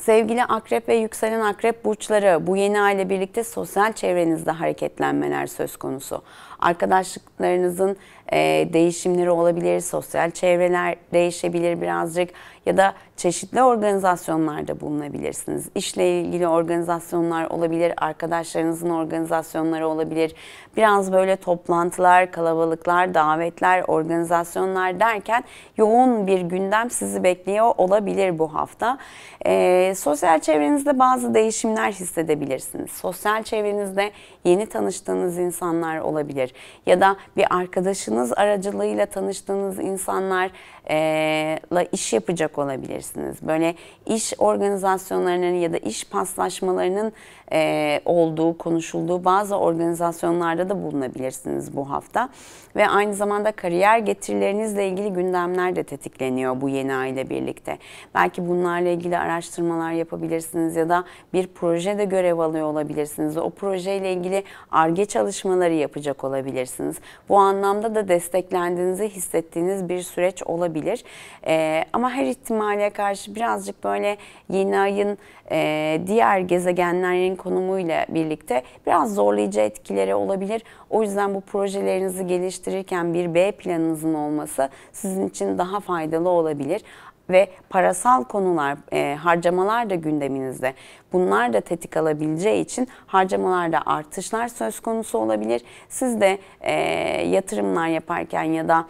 Sevgili akrep ve yükselen akrep burçları bu yeni aile birlikte sosyal çevrenizde hareketlenmeler söz konusu. Arkadaşlıklarınızın e, değişimleri olabilir, sosyal çevreler değişebilir birazcık ya da çeşitli organizasyonlarda bulunabilirsiniz. İşle ilgili organizasyonlar olabilir, arkadaşlarınızın organizasyonları olabilir. Biraz böyle toplantılar, kalabalıklar, davetler, organizasyonlar derken yoğun bir gündem sizi bekliyor olabilir bu hafta. E, sosyal çevrenizde bazı değişimler hissedebilirsiniz. Sosyal çevrenizde yeni tanıştığınız insanlar olabilir. Ya da bir arkadaşınız aracılığıyla tanıştığınız insanlarla iş yapacak olabilirsiniz. Böyle iş organizasyonlarının ya da iş paslaşmalarının olduğu, konuşulduğu bazı organizasyonlarda da bulunabilirsiniz bu hafta. Ve aynı zamanda kariyer getirilerinizle ilgili gündemler de tetikleniyor bu yeni aile birlikte. Belki bunlarla ilgili araştırmalar çalışmalar yapabilirsiniz ya da bir projede görev alıyor olabilirsiniz. O projeyle ilgili ARGE çalışmaları yapacak olabilirsiniz. Bu anlamda da desteklendiğinizi hissettiğiniz bir süreç olabilir. Ee, ama her ihtimale karşı birazcık böyle yeni ayın e, diğer gezegenlerin konumuyla birlikte biraz zorlayıcı etkileri olabilir. O yüzden bu projelerinizi geliştirirken bir B planınızın olması sizin için daha faydalı olabilir ve parasal konular, e, harcamalar harcamalar da gündeminizde. Bunlar da tetik alabileceği için harcamalarda artışlar söz konusu olabilir. Siz de e, yatırımlar yaparken ya da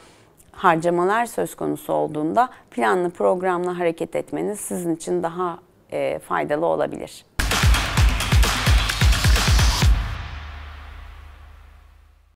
harcamalar söz konusu olduğunda planlı programla hareket etmeniz sizin için daha e, faydalı olabilir.